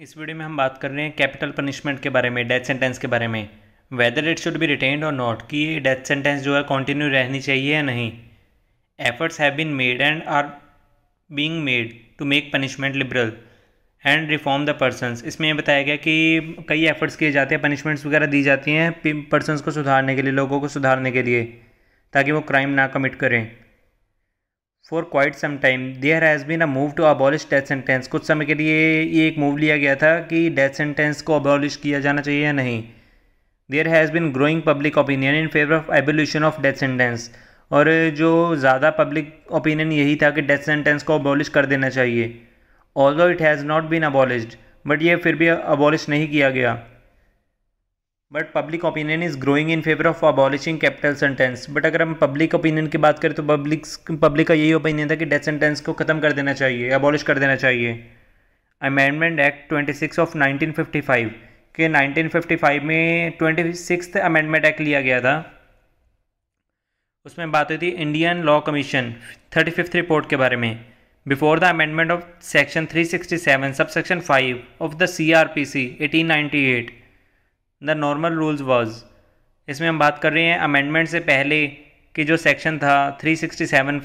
इस वीडियो में हम बात कर रहे हैं कैपिटल पनिशमेंट के बारे में डेथ सेंटेंस के बारे में whether it should be retained और नॉट कि डेथ सेंटेंस जो है कंटिन्यू रहनी चाहिए या नहीं efforts have been made and are being made to make punishment liberal and reform the persons इसमें यह बताया गया कि कई एफर्ट्स किए जाते हैं पनिशमेंट्स वगैरह दी जाती हैं पर्सनस को सुधारने के लिए लोगों को सुधारने के लिए ताकि वो क्राइम ना कमिट करें for quite some time there has been a move to abolish death sentence कुछ समय के लिए ये एक मूव लिया गया था कि डेथ सेंटेंस को अबॉलिश किया जाना चाहिए या नहीं there has been growing public opinion in favour of abolition of death sentence और जो ज़्यादा पब्लिक ओपिनियन यही था कि डेथ सेंटेंस को अबॉलिश कर देना चाहिए although it has not been abolished but ये फिर भी अबॉलिश नहीं किया गया but public opinion is growing in favour of abolishing capital sentence but अगर हम पब्लिक ओपिनियन की बात करें तो पब्लिक पब्लिक का यही ओपिनियन था कि डेथ सेंटेंस को ख़त्म कर देना चाहिए अबॉलिश कर देना चाहिए अमेंडमेंट एक्ट 26 ऑफ 1955 के 1955 में ट्वेंटी सिक्स अमेंडमेंट एक्ट लिया गया था उसमें बात हुई थी Indian law commission thirty fifth report के बारे में before the amendment of section 367 sub section five of the C R P C eighteen ninety eight the normal rules was इसमें हम बात कर रहे हैं अमेंडमेंट से पहले कि जो सेक्शन था 367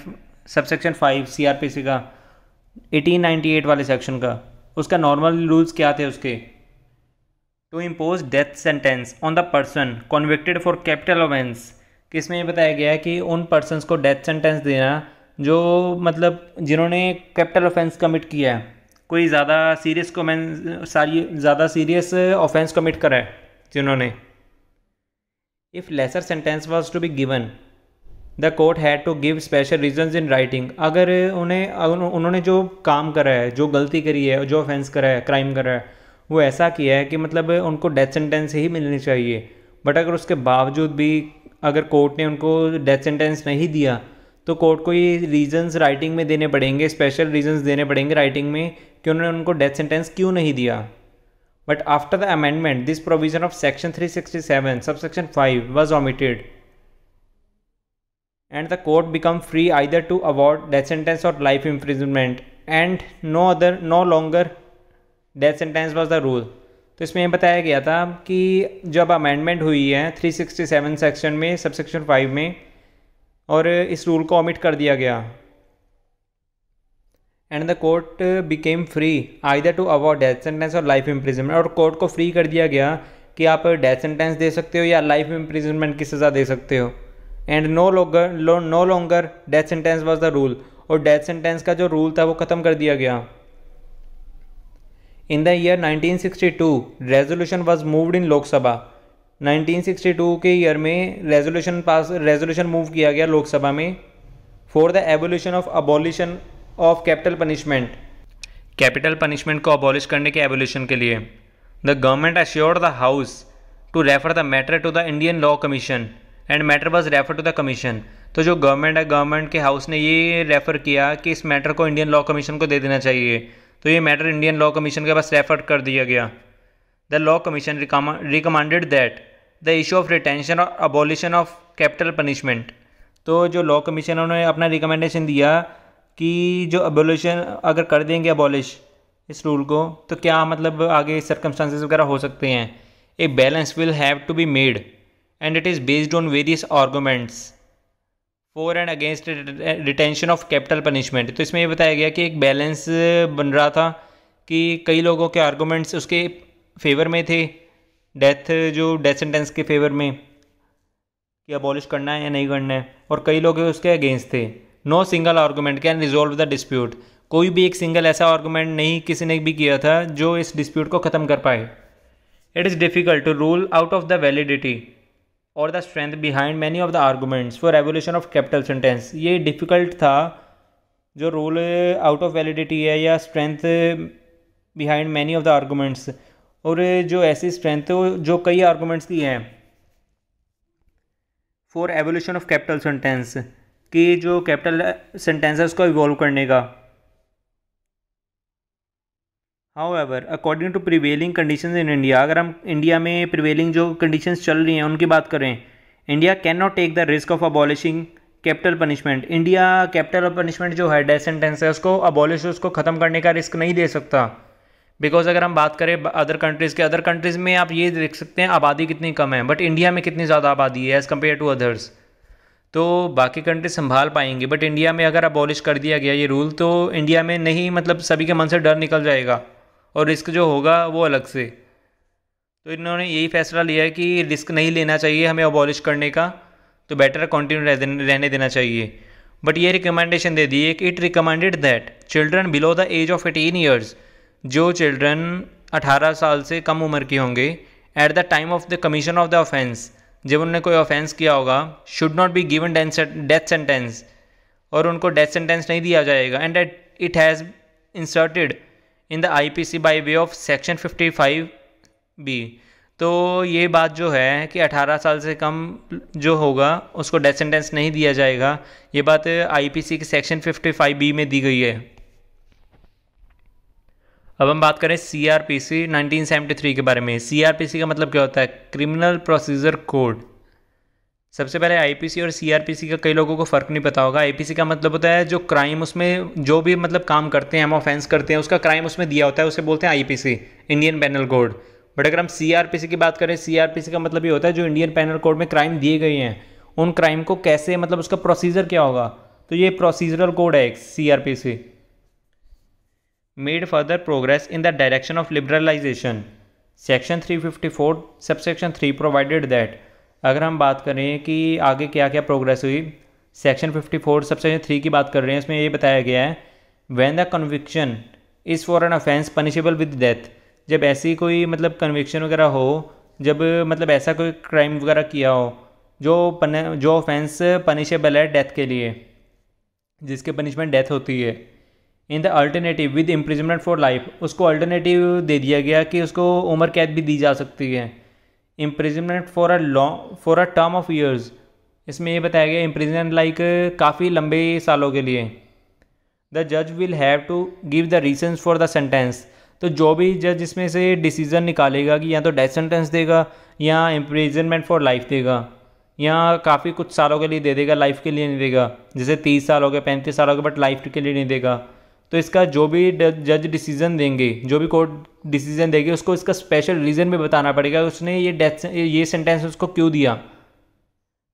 sub section five C R P C का एटीन नाइन्टी एट वाले सेक्शन का उसका नॉर्मल रूल्स क्या थे उसके to impose death sentence on the person convicted for capital offence कि इसमें ये बताया गया है कि उन पर्सन को डेथ सेंटेंस देना जो मतलब जिन्होंने कैपिटल ऑफेंस कमिट किया है कोई ज़्यादा सीरियस कमेंस सारी ज़्यादा सीरियस ऑफेंस कमिट करा है उन्होंने if lesser sentence was to be given the court had to give special reason in writing अगर उन्हें उन्होंने जो काम करा है जो गलती करी है जो ऑफेंस करा है क्राइम करा है वो ऐसा किया है कि मतलब उनको डेथ सेंटेंस ही मिलनी चाहिए बट अगर उसके बावजूद भी अगर कोर्ट ने उनको डेथ सेंटेंस नहीं दिया तो कोर्ट को ये रीजंस राइटिंग में देने पड़ेंगे स्पेशल रीजंस देने पड़ेंगे राइटिंग में कि उन्होंने उनको डेथ सेंटेंस क्यों नहीं दिया But after the amendment, this provision of section 367, subsection 5 was omitted. And the court become free either to award death sentence or life imprisonment and no other no longer death sentence was the rule तो इसमें बताया गया था कि जब amendment हुई है 367 section में सबसेक्शन 5 में और इस रूल को ऑमिट कर दिया गया and the court became free I to award death sentence और लाइफ इम्प्रिजनमेंट और कोर्ट को फ्री कर दिया गया कि आप डेथ सेंटेंस दे सकते हो या लाइफ इम्प्रिजनमेंट की सज़ा दे सकते हो and no longer no longer death sentence was the rule और डेथ सेंटेंस का जो रूल था वो ख़त्म कर दिया गया in the year 1962 resolution was moved in Lok Sabha 1962 के ईयर में रेजोल्यूशन पास रेजोल्यूशन मूव किया गया लोकसभा में for the evolution of abolition of capital punishment capital punishment को अबॉलिश करने के एबोल्यूशन के लिए the government assure the house to refer the matter to the Indian law commission and matter was refer to the commission तो जो government है government के house ने ये रेफ़र किया कि इस मैटर को इंडियन लॉ कमीशन को दे देना चाहिए तो ये मैटर इंडियन लॉ कमीशन के पास रेफर कर दिया गया the law commission recommended that the issue of retention और अबोलिशन ऑफ कैपिटल पनिशमेंट तो जो लॉ कमीशन उन्होंने अपना रिकमेंडेशन दिया कि जो अबोलिशन अगर कर देंगे अबोलिश इस रूल को तो क्या मतलब आगे सरकमस्टांसिस वगैरह हो सकते हैं a balance will have to be made and it is based on various arguments for and against detention of capital punishment तो इसमें यह बताया गया कि एक बैलेंस बन रहा था कि कई लोगों के आर्गूमेंट्स उसके फेवर में थे डेथ जो डेथ सेंटेंस के फेवर में कि अबॉलिश करना है या नहीं करना है और कई लोग उसके अगेंस्ट थे no single argument can resolve the dispute कोई भी एक सिंगल ऐसा आर्गूमेंट नहीं किसी ने भी किया था जो इस डिस्प्यूट को ख़त्म कर पाए it is difficult to rule out of the validity और the strength behind many of the arguments for evolution of capital sentence ये डिफ़िकल्ट था जो रूल आउट ऑफ वैलिडिटी है या strength behind many of the arguments और जो ऐसी strength जो कई आर्गूमेंट्स की हैं for evolution of capital sentence कि जो कैपिटल सेंटेंसेस को इवॉल्व करने का however according to prevailing condition in India अगर हम इंडिया में प्रिवेलिंग जो कंडीशन चल रही हैं उनकी बात करें India cannot take the risk of abolishing capital punishment India capital punishment जो है डेथ सेंटेंस है उसको अबॉलिश उसको ख़त्म करने का रिस्क नहीं दे सकता बिकॉज अगर हम बात करें अदर कंट्रीज़ के अदर कंट्रीज़ में आप ये देख सकते हैं आबादी कितनी कम है बट इंडिया में कितनी ज़्यादा आबादी है एज़ कम्पेयर टू अदर्स तो बाकी कंट्री संभाल पाएंगे बट इंडिया में अगर अबॉलिश कर दिया गया ये रूल तो इंडिया में नहीं मतलब सभी के मन से डर निकल जाएगा और रिस्क जो होगा वो अलग से तो इन्होंने यही फैसला लिया है कि रिस्क नहीं लेना चाहिए हमें अबॉलिश करने का तो बेटर कंटिन्यू रहने देना चाहिए बट ये रिकमेंडेशन दे दी है कि it recommended that children below the age of eighteen years जो चिल्ड्रन 18 साल से कम उम्र के होंगे at the time of the commission of the offence जब उन्होंने कोई ऑफेंस किया होगा should not be given death sentence और उनको डेथ सेंटेंस नहीं दिया जाएगा and at it has inserted in the I P C by way of section fifty five B तो ये बात जो है कि 18 साल से कम जो होगा उसको डेथ सेंटेंस नहीं दिया जाएगा ये बात आई पी सी के सेक्शन फिफ्टी फाइव बी में दी गई है अब हम बात करें C R P C nineteen seventy three के बारे में सी आर पी सी का मतलब क्या होता है क्रिमिनल प्रोसीजर कोड सबसे पहले आई पी सी और सी आर पी सी का कई लोगों को फ़र्क नहीं पता होगा आई पी सी का मतलब होता है जो क्राइम उसमें जो भी मतलब काम करते हैं हम ऑफेंस करते हैं उसका क्राइम उसमें दिया होता है उसे बोलते हैं I P C Indian penal code but अगर हम सी आर पी सी की बात करें सी आर पी सी का मतलब ये होता है जो इंडियन पैनल कोड में क्राइम दिए गए हैं उन क्राइम को कैसे मतलब उसका प्रोसीजर क्या होगा तो ये प्रोसीजरल कोड है एक C R P C made further progress in the direction of liberalization section 354 subsection 3 provided that अगर हम बात करें कि आगे क्या क्या प्रोग्रेस हुई सेक्शन 54 सबसेक्शन 3 की बात कर रहे हैं इसमें ये बताया गया है when the conviction is for an offence punishable with death जब ऐसी कोई मतलब कन्विक्शन वगैरह हो जब मतलब ऐसा कोई क्राइम वगैरह किया हो जो पन जो ऑफेंस पनिशेबल है डेथ के लिए जिसके पनिशमेंट डेथ होती है in the alternative with imprisonment for life उसको अल्टरनेटिव दे दिया गया कि उसको उम्र कैद भी दी जा सकती है imprisonment for a long for a term of years इसमें ये बताया गया इम्प्रिजमेंट लाइक काफ़ी लंबे सालों के लिए द जज will have to give the reasons for the sentence तो जो भी जज इसमें से डिसीजन निकालेगा कि या तो डेथ सेंटेंस देगा या इम्प्रिजनमेंट फॉर लाइफ देगा या काफ़ी कुछ सालों के लिए दे देगा लाइफ के लिए नहीं देगा जैसे तीस साल हो गए पैंतीस साल हो गए बट लाइफ के लिए नहीं देगा तो इसका जो भी जज डिसीजन देंगे जो भी कोर्ट डिसीजन देगी उसको इसका स्पेशल रीज़न भी बताना पड़ेगा उसने ये डेथ ये सेंटेंस उसको क्यों दिया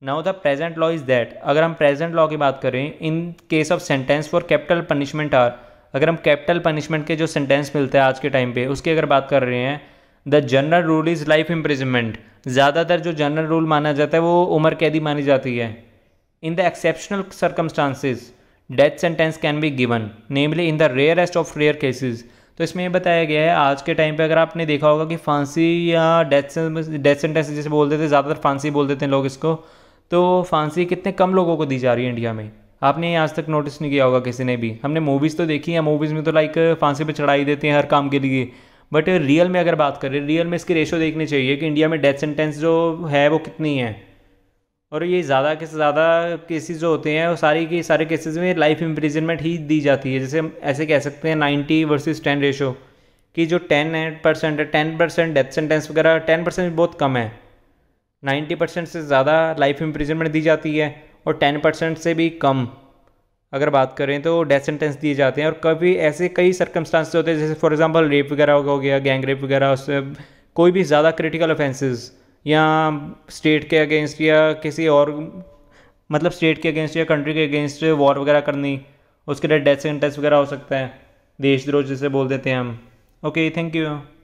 now the present law is that अगर हम प्रेजेंट लॉ की बात करें in case of sentence for capital punishment or अगर हम कैपिटल पनिशमेंट के जो सेंटेंस मिलते हैं आज के टाइम पे उसकी अगर बात कर रहे हैं the general rule is life imprisonment ज़्यादातर जो जनरल रूल माना जाता है वो उम्र कैदी मानी जाती है in the exceptional circumstances death sentence can be given namely in the rarest of rare cases तो इसमें यह बताया गया है आज के टाइम पे अगर आपने देखा होगा कि फांसी या डेथ डेथ सेंटेंस जैसे बोल देते ज़्यादातर फांसी बोल देते हैं लोग इसको तो फांसी कितने कम लोगों को दी जा रही है इंडिया में आपने आज तक नोटिस नहीं किया होगा किसी ने भी हमने मूवीज़ तो देखी है मूवीज़ में तो लाइक फांसी पर चढ़ाई देते हैं हर काम के लिए बट रियल में अगर बात करें रियल में इसकी रेशो देखनी चाहिए कि इंडिया में डेथ सेंटेंस जो है वो कितनी है और ये ज़्यादा के ज़्यादा केसेस जो होते हैं वो सारी के सारे केसेस में लाइफ इम्प्रिजनमेंट ही दी जाती है जैसे हम ऐसे कह सकते हैं नाइन्टी वर्सेस टेन रेशो कि जो टेन परसेंट है टेन परसेंट डेथ सेंटेंस वगैरह टेन परसेंट बहुत कम है नाइन्टी परसेंट से ज़्यादा लाइफ इम्प्रिजनमेंट दी जाती है और टेन परसेंट से भी कम अगर बात करें तो डेथ सेंटेंस दिए जाते हैं और कभी ऐसे कई सर्कमस्टांस होते हैं जैसे फॉर एग्जांपल रेप वगैरह हो गया गैंग रेप वगैरह उससे कोई भी ज़्यादा क्रिटिकल ऑफेंसेस या स्टेट के अगेंस्ट या किसी और मतलब स्टेट के अगेंस्ट या कंट्री के अगेंस्ट वॉर वगैरह करनी उसके लिए डेथ सेंटेंस वगैरह हो सकता है देशद्रोह जिसे बोल देते हैं हम ओके थैंक यू